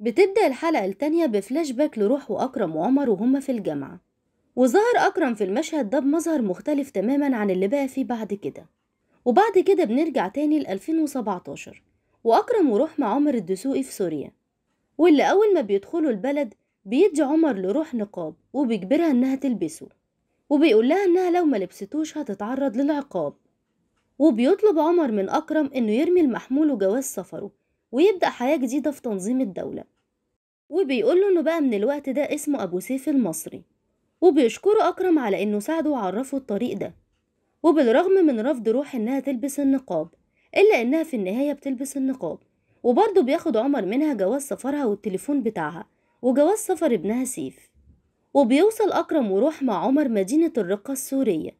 بتبدأ الحلقة التانية بفلاش باك لروح وأكرم وعمر وهما في الجامعة وظهر أكرم في المشهد ده بمظهر مختلف تماما عن اللي بقى فيه بعد كده وبعد كده بنرجع تاني ل 2017 وأكرم وروح مع عمر الدسوقي في سوريا واللي أول ما بيدخلوا البلد بيدي عمر لروح نقاب وبيجبرها إنها تلبسه وبيقول لها إنها لو ما لبستوش هتتعرض للعقاب وبيطلب عمر من أكرم إنه يرمي المحمول وجواز سفره ويبدأ حياة جديدة في تنظيم الدولة وبيقول له إنه بقى من الوقت ده اسمه أبو سيف المصري وبيشكره أكرم على إنه ساعده وعرفه الطريق ده وبالرغم من رفض روح إنها تلبس النقاب إلا إنها في النهاية بتلبس النقاب وبرضه بياخد عمر منها جواز سفرها والتليفون بتاعها وجواز سفر ابنها سيف وبيوصل أكرم وروح مع عمر مدينة الرقة السورية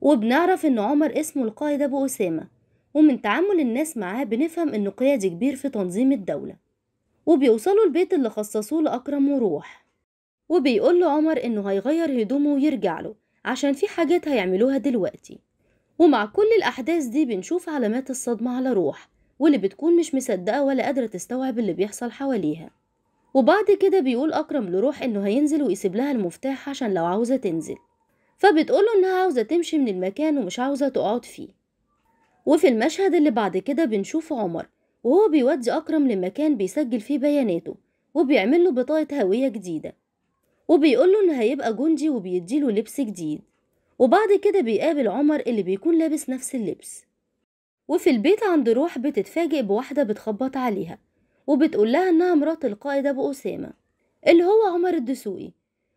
وبنعرف إن عمر اسمه القائد أبو أسامة ومن تعامل الناس معاه بنفهم إنه قيادي كبير في تنظيم الدولة وبيوصلوا البيت اللي خصصوه لأكرم وروح وبيقول له عمر إنه هيغير هدومه ويرجع له عشان في حاجات هيعملوها دلوقتي ومع كل الأحداث دي بنشوف علامات الصدمة على روح واللي بتكون مش مصدقة ولا قادرة تستوعب اللي بيحصل حواليها وبعد كده بيقول أكرم لروح إنه هينزل ويسيب لها المفتاح عشان لو عاوزة تنزل فبتقوله إنها عاوزة تمشي من المكان ومش عاوزة تقعد فيه وفي المشهد اللي بعد كده بنشوف عمر وهو بيودي أكرم لمكان بيسجل فيه بياناته وبيعمل له بطاقة هوية جديدة وبيقول له إن هيبقى جندي وبيديله لبس جديد وبعد كده بيقابل عمر اللي بيكون لابس نفس اللبس وفي البيت عند روح بتتفاجئ بواحدة بتخبط عليها وبتقول لها إنها مرات القائد أبو أسامة اللي هو عمر الدسوقي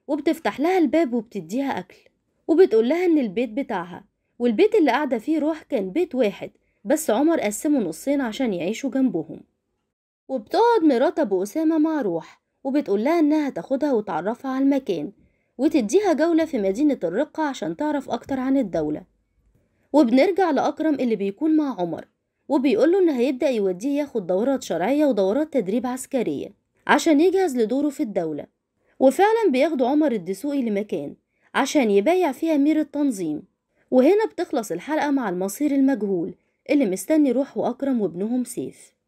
وبتفتح لها الباب وبتديها أكل وبتقول لها إن البيت بتاعها والبيت اللي قاعدة فيه روح كان بيت واحد بس عمر قسمه نصين عشان يعيشوا جنبهم وبتقعد مرات أبو أسامة مع روح وبتقولها إنها تاخدها وتعرفها على المكان وتديها جولة في مدينة الرقة عشان تعرف أكتر عن الدولة وبنرجع لأكرم اللي بيكون مع عمر وبيقوله إن هيبدأ يوديه ياخد دورات شرعية ودورات تدريب عسكرية عشان يجهز لدوره في الدولة وفعلا بياخد عمر الدسوقي لمكان عشان يبايع فيه أمير التنظيم وهنا بتخلص الحلقة مع المصير المجهول اللي مستني روح وأكرم وابنهم سيف